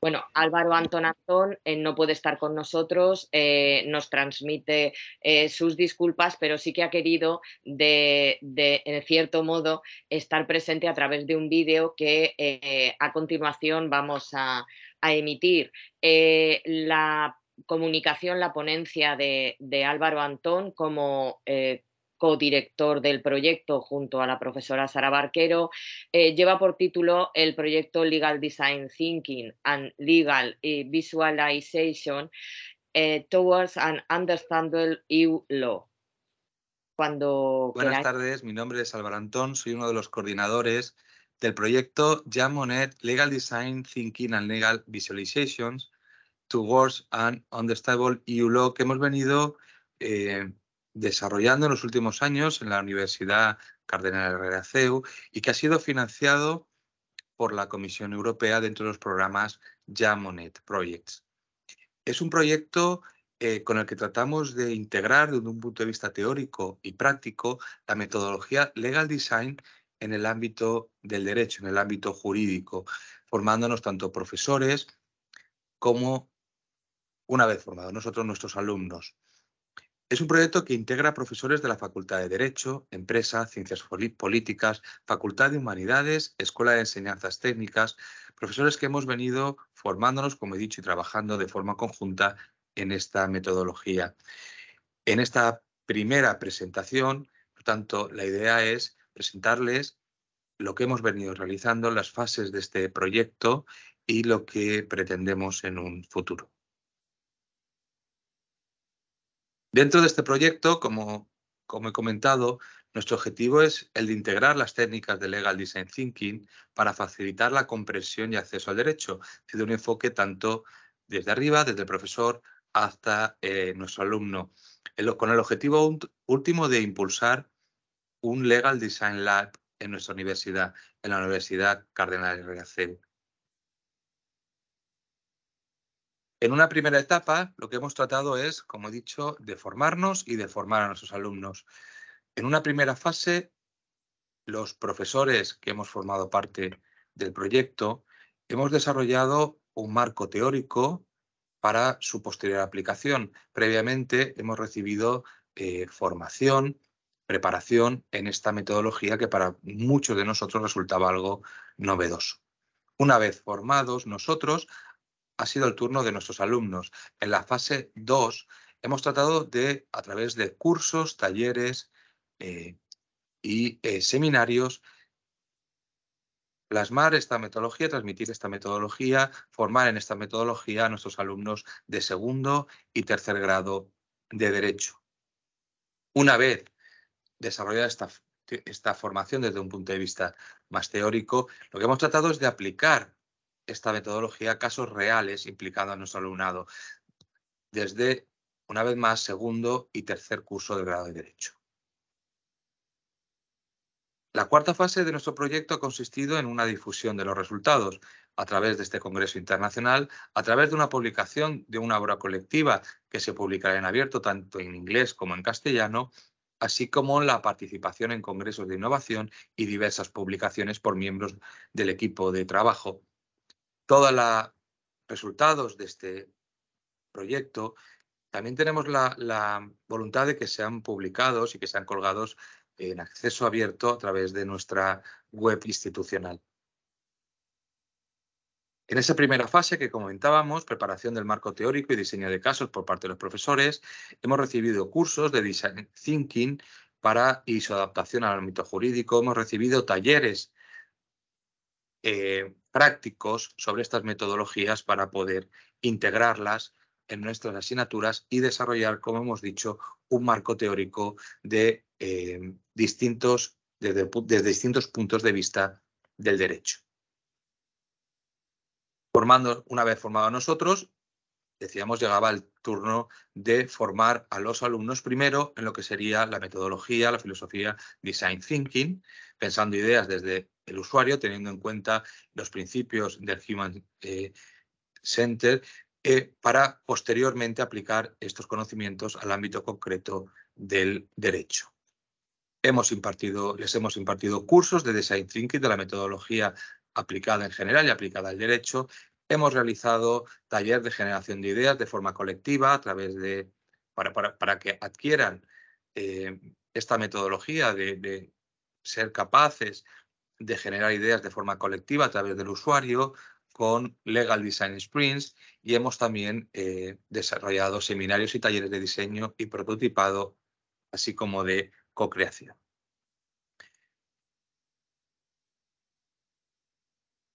Bueno, Álvaro Antón Antón eh, no puede estar con nosotros, eh, nos transmite eh, sus disculpas, pero sí que ha querido, de, en cierto modo, estar presente a través de un vídeo que a continuación vamos a, emitir. la comunicación, la ponencia de, de Álvaro Antón como co-director del proyecto junto a la profesora Sara Barquero, eh, lleva por título el proyecto Legal Design Thinking and Legal eh, Visualization eh, Towards an Understandable EU Law. Buenas tardes, mi nombre es Álvaro Antón, soy uno de los coordinadores del proyecto Jamonet Legal Design Thinking and Legal Visualizations Towards an Understandable EU Law que hemos venido desarrollando en los últimos años en la Universidad Cardenal Herrera CEU y que ha sido financiado por la Comisión Europea dentro de los programas JAMONET Projects. Es un proyecto eh, con el que tratamos de integrar desde un punto de vista teórico y práctico la metodología legal design en el ámbito del derecho, en el ámbito jurídico, formándonos tanto profesores como, una vez formados nosotros, nuestros alumnos. Es un proyecto que integra profesores de la Facultad de Derecho, Empresa, Ciencias Políticas, Facultad de Humanidades, Escuela de Enseñanzas Técnicas, profesores que hemos venido formándonos, como he dicho, y trabajando de forma conjunta en esta metodología. En esta primera presentación, por tanto, la idea es presentarles lo que hemos venido realizando, las fases de este proyecto y lo que pretendemos en un futuro. Dentro de este proyecto, como, he comentado, nuestro objetivo es el de integrar las técnicas de Legal Design Thinking para facilitar la comprensión y acceso al derecho, desde un enfoque tanto desde arriba, desde el profesor, hasta eh, nuestro alumno, con el objetivo último de impulsar un Legal Design Lab en nuestra universidad, en la Universidad Cardenal Reaceu. En una primera etapa, lo que hemos tratado es, como he dicho, de formarnos y de formar a nuestros alumnos. En una primera fase, los profesores que hemos formado parte del proyecto, hemos desarrollado un marco teórico para su posterior aplicación. Previamente hemos recibido eh, formación, preparación en esta metodología que para muchos de nosotros resultaba algo novedoso. Una vez formados, nosotros ha sido el turno de nuestros alumnos. En la fase 2 hemos tratado de, a través de cursos, talleres eh, y eh, seminarios, plasmar esta metodología, transmitir esta metodología, formar en esta metodología a nuestros alumnos de segundo y tercer grado de Derecho. Una vez desarrollada esta, esta formación desde un punto de vista más teórico, lo que hemos tratado es de aplicar esta metodología casos reales implicando a nuestro alumnado desde, una vez más, segundo y tercer curso de grado de Derecho. La cuarta fase de nuestro proyecto ha consistido en una difusión de los resultados a través de este Congreso Internacional, a través de una publicación de una obra colectiva que se publicará en abierto tanto en inglés como en castellano, así como la participación en congresos de innovación y diversas publicaciones por miembros del equipo de trabajo todos los resultados de este proyecto, también tenemos la, voluntad de que sean publicados y que sean colgados en acceso abierto a través de nuestra web institucional. En esa primera fase que comentábamos, preparación del marco teórico y diseño de casos por parte de los profesores, hemos recibido cursos de Design Thinking para, y su adaptación al ámbito jurídico, hemos recibido talleres eh, prácticos sobre estas metodologías para poder integrarlas en nuestras asignaturas y desarrollar, como hemos dicho, un marco teórico de eh, distintos, desde, distintos puntos de vista del derecho. Formando, una vez formados nosotros, decíamos, llegaba el turno de formar a los alumnos primero en lo que sería la metodología, la filosofía design thinking, pensando ideas desde el usuario, teniendo en cuenta los principios del Human eh, Center, eh, para posteriormente aplicar estos conocimientos al ámbito concreto del derecho. Hemos impartido, les hemos impartido cursos de Design Thinking, de la metodología aplicada en general y aplicada al derecho. Hemos realizado taller de generación de ideas de forma colectiva a través de, para, para, para que adquieran eh, esta metodología de, de, ser capaces de generar ideas de forma colectiva a través del usuario con Legal Design Sprints y hemos también eh, desarrollado seminarios y talleres de diseño y prototipado, así como de co-creación.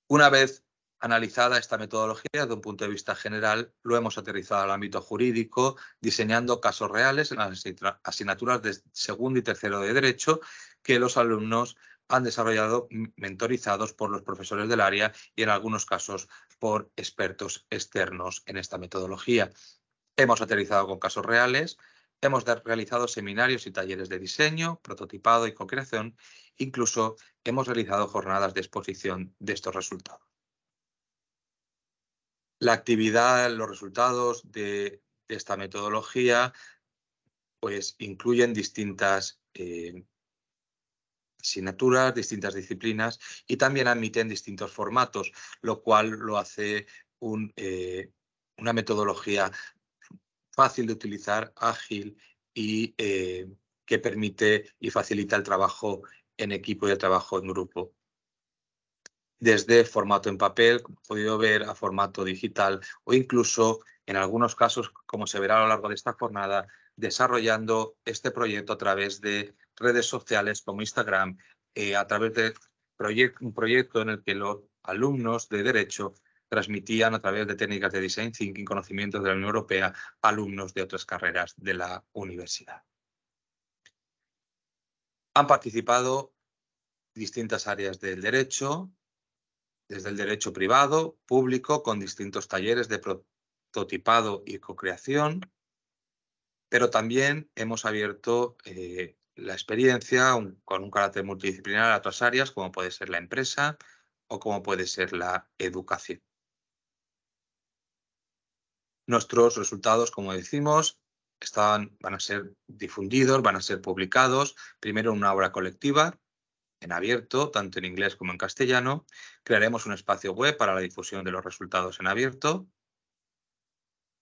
Una vez analizada esta metodología desde un punto de vista general, lo hemos aterrizado al ámbito jurídico, diseñando casos reales en las asignaturas de segundo y tercero de Derecho que los alumnos han desarrollado mentorizados por los profesores del área y en algunos casos por expertos externos en esta metodología. Hemos aterrizado con casos reales, hemos realizado seminarios y talleres de diseño, prototipado y co-creación, incluso hemos realizado jornadas de exposición de estos resultados. La actividad, los resultados de, esta metodología pues incluyen distintas eh, asignaturas, distintas disciplinas y también admiten distintos formatos, lo cual lo hace eh, una metodología fácil de utilizar, ágil y eh, que permite y facilita el trabajo en equipo y el trabajo en grupo. Desde formato en papel, como podido ver, a formato digital o incluso en algunos casos, como se verá a lo largo de esta jornada, desarrollando este proyecto a través de redes sociales como Instagram, eh, a través de un proyecto en el que los alumnos de Derecho transmitían a través de técnicas de Design Thinking conocimientos de la Unión Europea a alumnos de otras carreras de la universidad. Han participado distintas áreas del derecho, desde el derecho privado, público, con distintos talleres de prototipado y co-creación pero también hemos abierto eh, la experiencia con un carácter multidisciplinar a otras áreas, como puede ser la empresa o como puede ser la educación. Nuestros resultados, como decimos, van a ser difundidos, van a ser publicados, primero en una obra colectiva, en abierto, tanto en inglés como en castellano. Crearemos un espacio web para la difusión de los resultados en abierto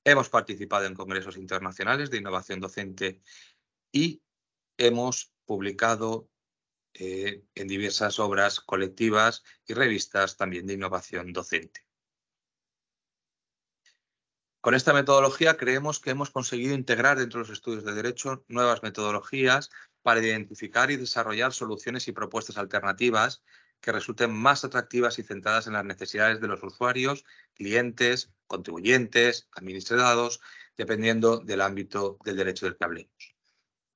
Hemos participado en congresos internacionales de innovación docente y hemos publicado eh, en diversas obras colectivas y revistas también de innovación docente. Con esta metodología creemos que hemos conseguido integrar dentro de los estudios de derecho nuevas metodologías para identificar y desarrollar soluciones y propuestas alternativas que resulten más atractivas y centradas en las necesidades de los usuarios, clientes, contribuyentes, administrados, dependiendo del ámbito del derecho del que hablemos.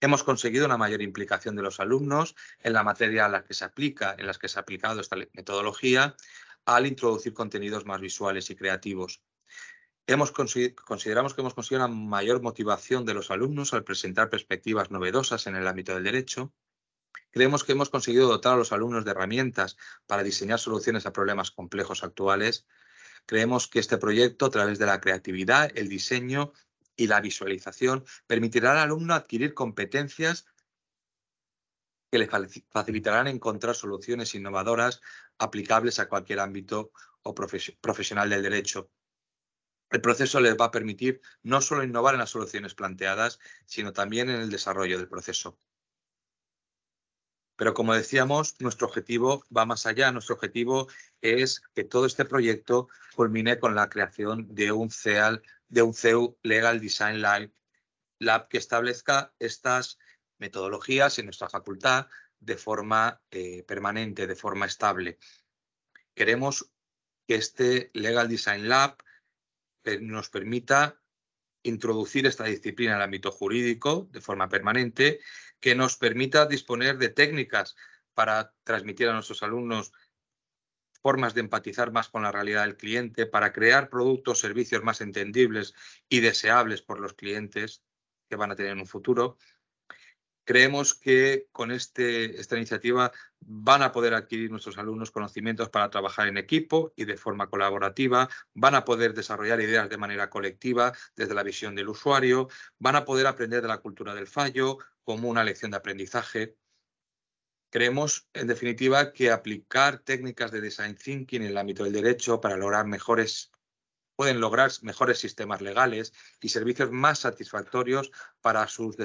Hemos conseguido una mayor implicación de los alumnos en la materia a la que se aplica, en las que se ha aplicado esta metodología, al introducir contenidos más visuales y creativos. Hemos consideramos que hemos conseguido una mayor motivación de los alumnos al presentar perspectivas novedosas en el ámbito del derecho, Creemos que hemos conseguido dotar a los alumnos de herramientas para diseñar soluciones a problemas complejos actuales. Creemos que este proyecto, a través de la creatividad, el diseño y la visualización, permitirá al alumno adquirir competencias que le facilitarán encontrar soluciones innovadoras aplicables a cualquier ámbito o profesional del derecho. El proceso les va a permitir no solo innovar en las soluciones planteadas, sino también en el desarrollo del proceso. Pero como decíamos, nuestro objetivo va más allá. Nuestro objetivo es que todo este proyecto culmine con la creación de un CEAL, de un CEU Legal Design Lab, lab que establezca estas metodologías en nuestra facultad de forma eh, permanente, de forma estable. Queremos que este Legal Design Lab eh, nos permita introducir esta disciplina en ámbito jurídico de forma permanente, que nos permita disponer de técnicas para transmitir a nuestros alumnos formas de empatizar más con la realidad del cliente, para crear productos, servicios más entendibles y deseables por los clientes que van a tener en un futuro. Creemos que con este, esta iniciativa van a poder adquirir nuestros alumnos conocimientos para trabajar en equipo y de forma colaborativa, van a poder desarrollar ideas de manera colectiva desde la visión del usuario, van a poder aprender de la cultura del fallo como una lección de aprendizaje. Creemos, en definitiva, que aplicar técnicas de design thinking en el ámbito del derecho para lograr mejores pueden lograr mejores sistemas legales y servicios más satisfactorios para sus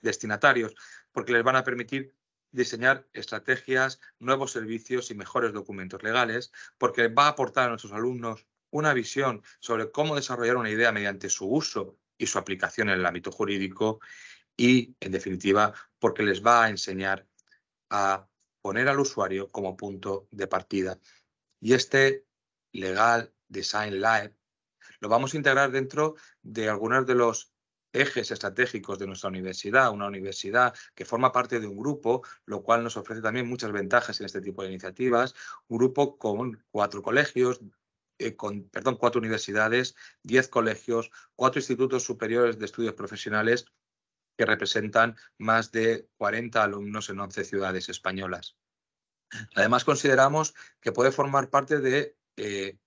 destinatarios, porque les van a permitir diseñar estrategias, nuevos servicios y mejores documentos legales, porque va a aportar a nuestros alumnos una visión sobre cómo desarrollar una idea mediante su uso y su aplicación en el ámbito jurídico y, en definitiva, porque les va a enseñar a poner al usuario como punto de partida. Y este Legal Design Lab lo vamos a integrar dentro de algunos de los ejes estratégicos de nuestra universidad, una universidad que forma parte de un grupo, lo cual nos ofrece también muchas ventajas en este tipo de iniciativas, un grupo con cuatro colegios, eh, con, perdón, cuatro universidades, diez colegios, cuatro institutos superiores de estudios profesionales que representan más de 40 alumnos en 11 ciudades españolas. Además, consideramos que puede formar parte de eh,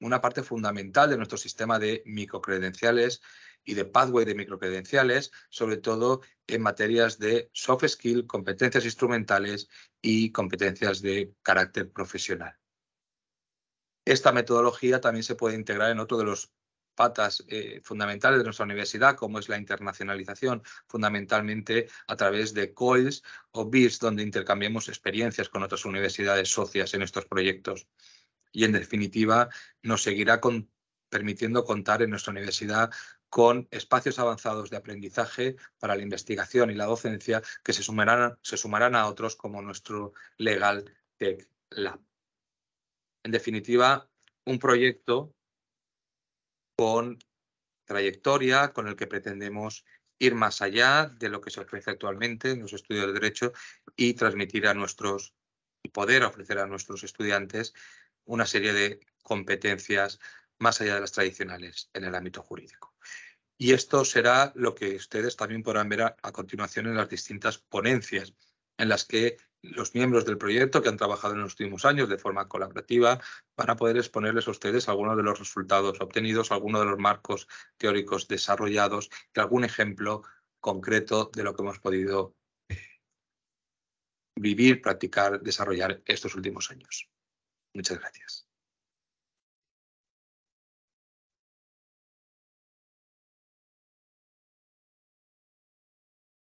una parte fundamental de nuestro sistema de microcredenciales y de pathway de microcredenciales, sobre todo en materias de soft skill, competencias instrumentales y competencias de carácter profesional. Esta metodología también se puede integrar en otro de los patas eh, fundamentales de nuestra universidad, como es la internacionalización, fundamentalmente a través de COILS o BIRS, donde intercambiamos experiencias con otras universidades socias en estos proyectos y en definitiva nos seguirá permitiendo contar en nuestra universidad con espacios avanzados de aprendizaje para la investigación y la docencia que se sumarán, se sumarán a otros como nuestro Legal Tech Lab. En definitiva, un proyecto con trayectoria con el que pretendemos ir más allá de lo que se ofrece actualmente en los estudios de Derecho y transmitir a nuestros y poder ofrecer a nuestros estudiantes una serie de competencias más allá de las tradicionales en el ámbito jurídico. Y esto será lo que ustedes también podrán ver a, continuación en las distintas ponencias en las que los miembros del proyecto que han trabajado en los últimos años de forma colaborativa van a poder exponerles a ustedes algunos de los resultados obtenidos, algunos de los marcos teóricos desarrollados y algún ejemplo concreto de lo que hemos podido vivir, practicar, desarrollar estos últimos años. Muchas gracias.